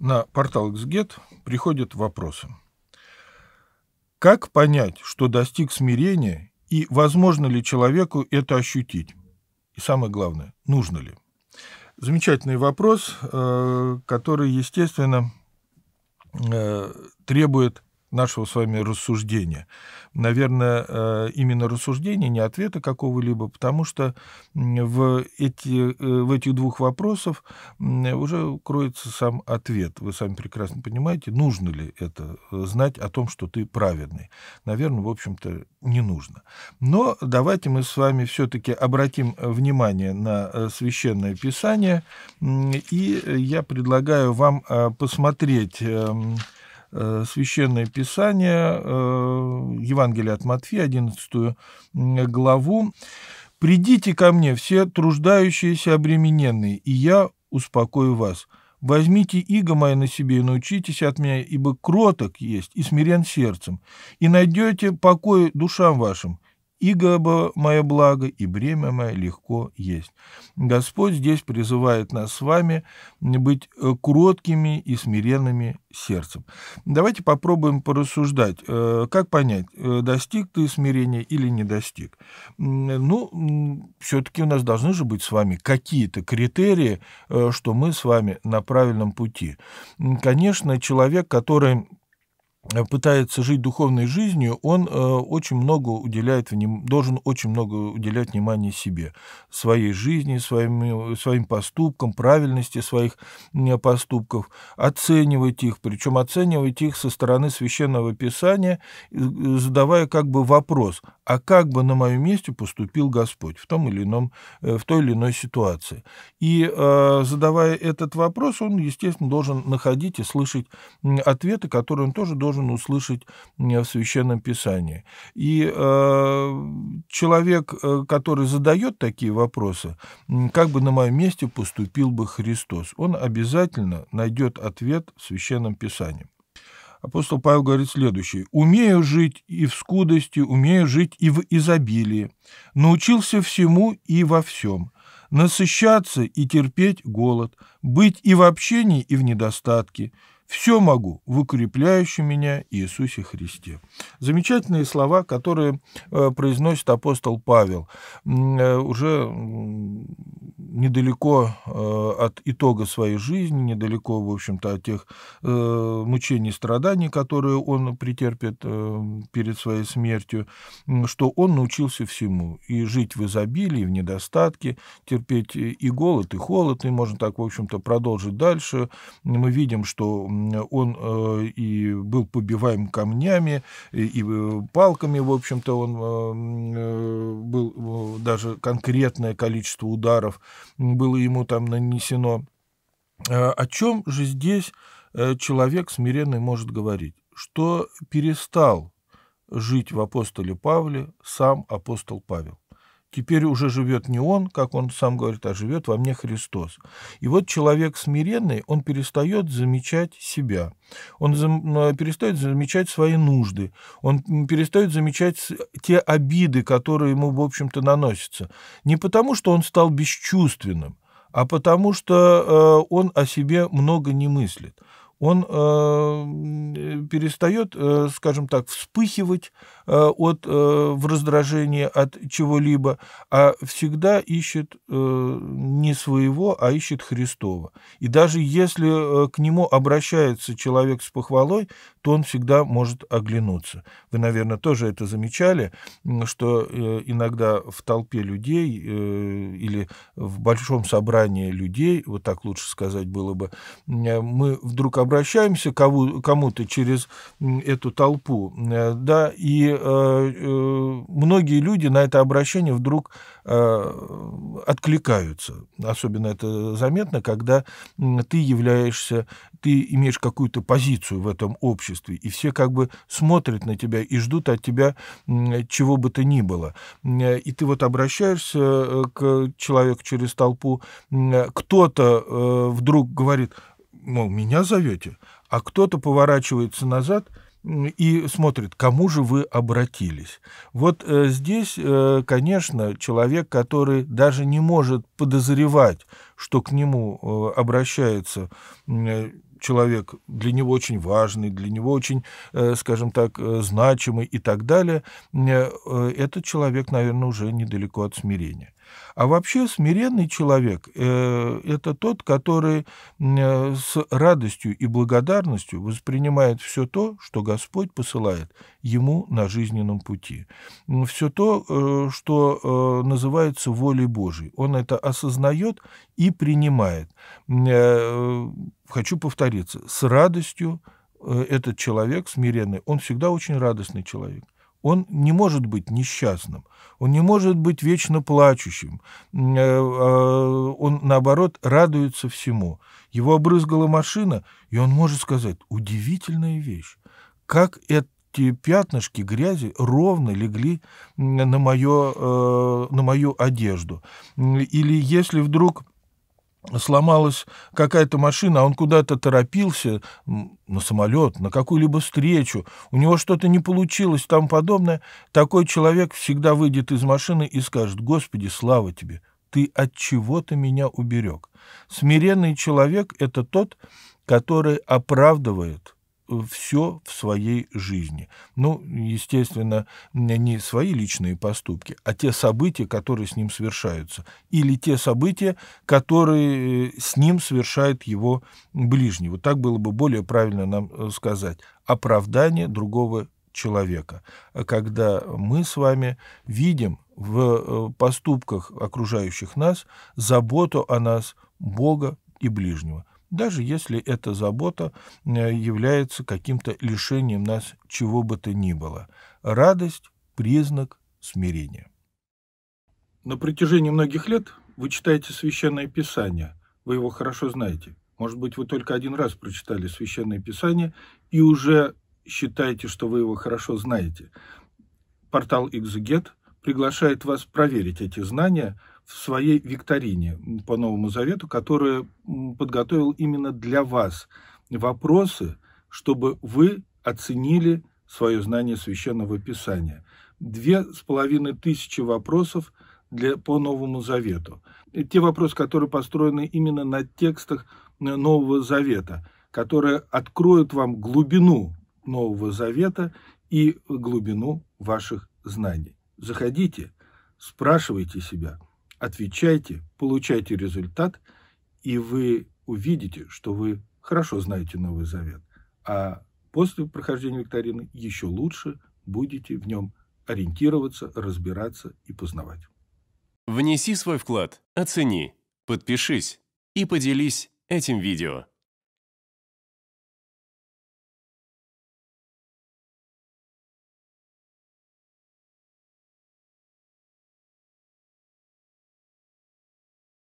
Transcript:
на портал XGET приходят вопросы. Как понять, что достиг смирения, и возможно ли человеку это ощутить? И самое главное, нужно ли? Замечательный вопрос, э, который, естественно, э, требует нашего с вами рассуждения. Наверное, э, именно рассуждения, не ответа какого-либо, потому что в, эти, э, в этих двух вопросов уже кроется сам ответ. Вы сами прекрасно понимаете, нужно ли это э, знать о том, что ты праведный. Наверное, в общем-то, не нужно. Но давайте мы с вами все-таки обратим внимание на священное писание, и я предлагаю вам посмотреть эм, Э, Священное Писание, э, Евангелие от Матфея, 11 главу. «Придите ко мне, все труждающиеся обремененные, и я успокою вас. Возьмите иго мое на себе и научитесь от меня, ибо кроток есть и смирен сердцем, и найдете покой душам вашим, иго мое благо, и бремя мое легко есть. Господь здесь призывает нас с вами быть э, кроткими и смиренными сердцем. Давайте попробуем порассуждать, э, как понять, э, достиг ты смирения или не достиг. Ну, все-таки у нас должны же быть с вами какие-то критерии, что мы с вами на правильном пути. Конечно, человек, который пытается жить духовной жизнью, он э, очень много уделяет, вним... должен очень много уделять внимания себе, своей жизни, своими э, своим поступкам, правильности своих не поступков, оценивать их, причем оценивать их со стороны Священного Писания, э, задавая как бы вопрос, а как бы на моем месте поступил Господь в, том или ином, э, в той или иной ситуации. И э, задавая этот вопрос, он, естественно, должен находить и слышать ответы, которые он тоже должен должен услышать э, в Священном Писании. И э, человек, э, который задает такие вопросы, как бы на моем месте поступил бы Христос, он обязательно найдет ответ в Священном Писании. Апостол Павел говорит следующее. «Умею жить и в скудости, умею жить и в изобилии. Научился всему и во всем. Насыщаться и терпеть голод, быть и в общении, и в недостатке, «Все могу в укрепляющем меня Иисусе Христе». Замечательные слова, которые э, произносит апостол Павел э, уже недалеко э, от итога своей жизни, недалеко, в общем-то, от тех э, мучений и страданий, которые он претерпит э, перед своей смертью, что он научился всему. И жить в изобилии, в недостатке, терпеть и голод, и холод, и можно так, в общем-то, продолжить дальше. Мы видим, что он и был побиваем камнями, и, палками, в общем-то, он был даже конкретное количество ударов было ему там нанесено. А о чем же здесь э, человек смиренный может говорить? Что перестал жить в апостоле Павле сам апостол Павел. Теперь уже живет не он, как он сам говорит, а живет во мне Христос. И вот человек смиренный, он перестает замечать себя, он э, перестает замечать свои нужды, он перестает замечать те обиды, которые ему, в общем-то, наносятся. Не потому, что он стал бесчувственным, а потому, что э, он о себе много не мыслит он э, э перестает, э, скажем так, вспыхивать, Э, от, э, в раздражении от чего-либо, а всегда ищет э, не своего, а ищет Христова. И даже если к нему обращается человек с похвалой, то он всегда может оглянуться. Вы, наверное, тоже это замечали, что иногда в толпе людей или в большом собрании людей, вот так лучше сказать было бы, мы вдруг обращаемся кому-то через эту толпу, да, и Э, э, многие люди на это обращение вдруг э, откликаются. Особенно это заметно, когда ты являешься, ты имеешь какую-то позицию в этом обществе, и все как бы смотрят на тебя и ждут от тебя чего бы то ни было. И ты вот обращаешься к человеку через толпу, кто-то вдруг говорит, мол, меня зовете, а кто-то поворачивается назад – и смотрит, кому же вы обратились. Вот э, здесь, э, конечно, человек, который даже не может подозревать, что к нему э, обращается э, человек для него очень важный, для него очень, э, скажем так, э, значимый и так далее, этот человек, наверное, уже недалеко от смирения. А вообще смиренный человек э, – это тот, который э, с радостью и благодарностью воспринимает все то, что Господь посылает ему на жизненном пути. Все то, э, что э, называется волей Божией. Он это осознает и принимает. Э, хочу повториться, с радостью э, этот человек смиренный, он всегда очень радостный человек – он не может быть несчастным, он не может быть вечно плачущим, э, а, он, наоборот, радуется всему. Его обрызгала машина, и он может сказать «удивительная вещь, как эти пятнышки грязи ровно легли на, моё, э, на мою одежду». Или если вдруг сломалась какая-то машина, а он куда-то торопился, на самолет, на какую-либо встречу, у него что-то не получилось, там подобное, такой человек всегда выйдет из машины и скажет, «Господи, слава тебе, ты от чего-то меня уберег». Смиренный человек – это тот, который оправдывает – все в своей жизни. Ну, естественно, не свои личные поступки, а те события, которые с ним совершаются, или те события, которые э, с ним совершает его ближний. Вот так было бы более правильно нам э, сказать. Оправдание другого человека, когда мы с вами видим в э, поступках окружающих нас заботу о нас, Бога и ближнего даже если эта забота э, является каким-то лишением нас чего бы то ни было. Радость – признак смирения. На протяжении многих лет вы читаете Священное Писание, вы его хорошо знаете. Может быть, вы только один раз прочитали Священное Писание и уже считаете, что вы его хорошо знаете. Портал «Экзегет» приглашает вас проверить эти знания – в своей викторине по Новому Завету, которую подготовил именно для вас вопросы, чтобы вы оценили свое знание Священного Писания. Две с половиной тысячи вопросов для, по Новому Завету. И те вопросы, которые построены именно на текстах э, Нового Завета, которые откроют вам глубину Нового Завета и глубину ваших знаний. Заходите, спрашивайте себя – Отвечайте, получайте результат, и вы увидите, что вы хорошо знаете Новый Завет, а после прохождения викторины еще лучше будете в нем ориентироваться, разбираться и познавать. Внеси свой вклад, оцени, подпишись и поделись этим видео.